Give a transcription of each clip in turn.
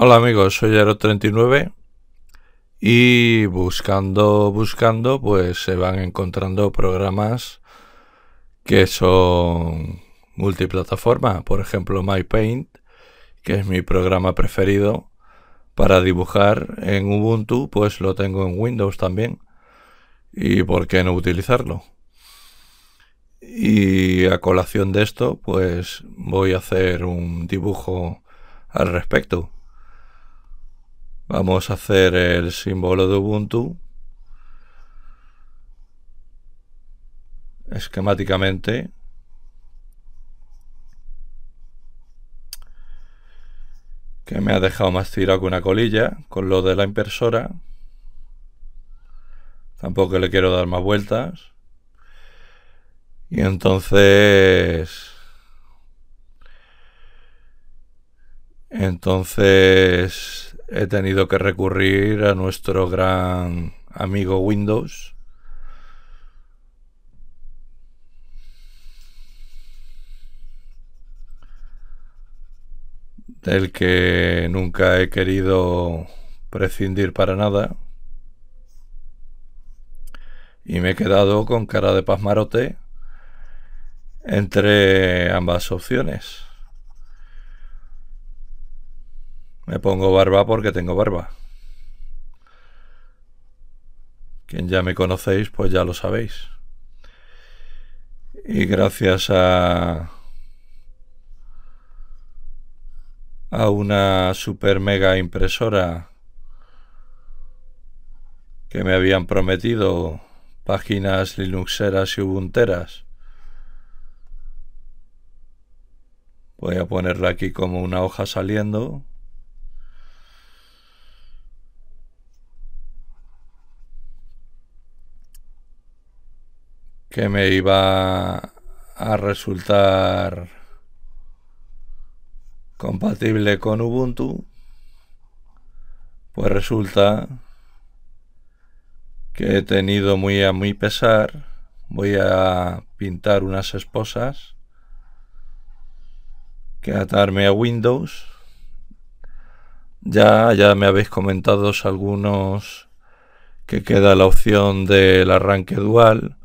Hola amigos, soy aero 39 y buscando, buscando, pues se van encontrando programas que son multiplataforma. Por ejemplo, MyPaint, que es mi programa preferido para dibujar en Ubuntu, pues lo tengo en Windows también. ¿Y por qué no utilizarlo? Y a colación de esto, pues voy a hacer un dibujo al respecto. Vamos a hacer el símbolo de Ubuntu. Esquemáticamente. Que me ha dejado más tirado que una colilla con lo de la impresora. Tampoco le quiero dar más vueltas. Y entonces... Entonces he tenido que recurrir a nuestro gran amigo Windows. del que nunca he querido prescindir para nada. Y me he quedado con cara de pasmarote entre ambas opciones. Me pongo barba porque tengo barba. Quien ya me conocéis, pues ya lo sabéis. Y gracias a a una super mega impresora que me habían prometido páginas linuxeras y ubunteras. Voy a ponerla aquí como una hoja saliendo. que me iba a resultar compatible con Ubuntu, pues resulta que he tenido muy a muy pesar, voy a pintar unas esposas, que atarme a Windows. Ya, ya me habéis comentado algunos que queda la opción del arranque dual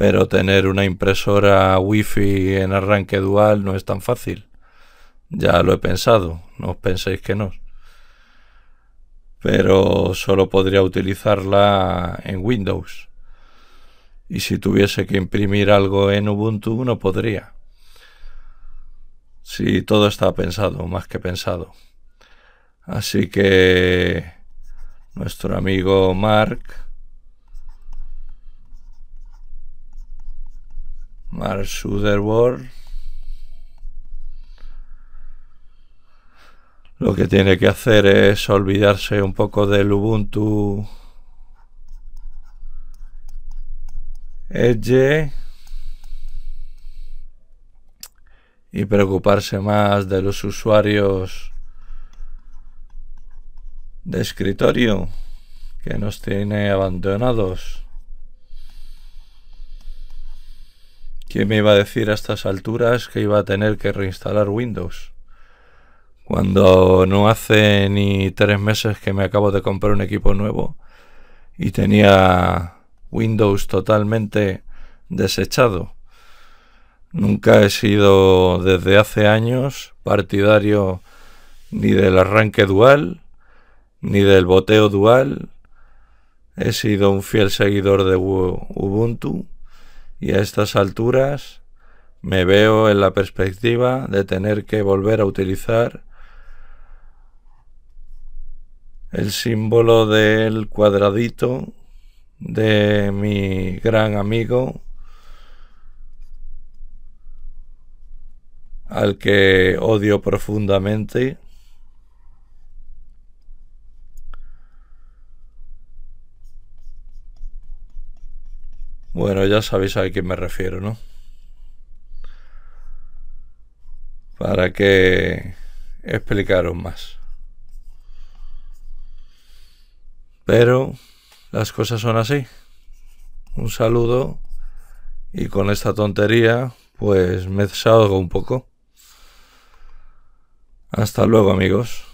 pero tener una impresora Wi-Fi en arranque dual no es tan fácil. Ya lo he pensado, no os penséis que no. Pero solo podría utilizarla en Windows. Y si tuviese que imprimir algo en Ubuntu, no podría. Si sí, todo está pensado, más que pensado. Así que nuestro amigo Mark Mar Lo que tiene que hacer es olvidarse un poco del Ubuntu Edge y preocuparse más de los usuarios de escritorio que nos tiene abandonados. ¿Quién me iba a decir a estas alturas que iba a tener que reinstalar Windows? Cuando no hace ni tres meses que me acabo de comprar un equipo nuevo y tenía Windows totalmente desechado. Nunca he sido desde hace años partidario ni del arranque dual, ni del boteo dual. He sido un fiel seguidor de Ubuntu y a estas alturas me veo en la perspectiva de tener que volver a utilizar el símbolo del cuadradito de mi gran amigo al que odio profundamente Bueno, ya sabéis a quién me refiero, ¿no? Para que explicaros más. Pero las cosas son así. Un saludo y con esta tontería pues me salgo un poco. Hasta luego amigos.